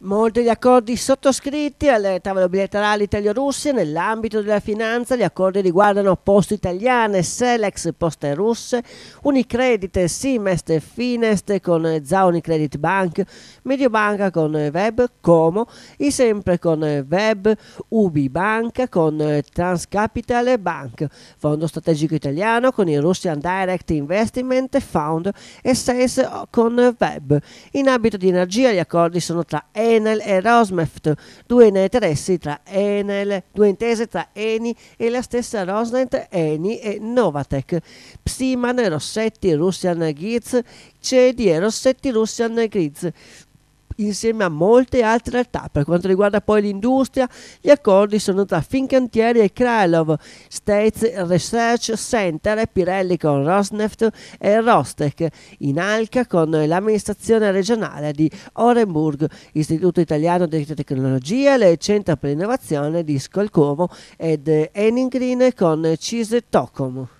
Molti gli accordi sottoscritti alle tavole bilaterali Italia-Russia nell'ambito della finanza, gli accordi riguardano Poste Italiane, Selex, Poste Russe, Unicredit, Simest, Finest con ZA Credit Bank, Mediobanca con Web, Como, I sempre con Web, Ubi Banca con Transcapital Bank, Fondo Strategico Italiano con il Russian Direct Investment Fund e SES con Web. In ambito di energia gli accordi sono tra Enel e Rosneft, due, interessi tra Enel, due intese tra Eni e la stessa Rosneft, Eni e Novatec, Psiman, Rossetti, Russian Giz, CED e Rossetti, Russian Giz insieme a molte altre realtà. Per quanto riguarda poi l'industria, gli accordi sono tra Fincantieri e Kralov, States Research Center, Pirelli con Rosneft e Rostec, Inalca con l'amministrazione regionale di Orenburg, Istituto Italiano di Tecnologia, le Centro per l'innovazione di Skolkovo ed Eningreen con Cise Tocom.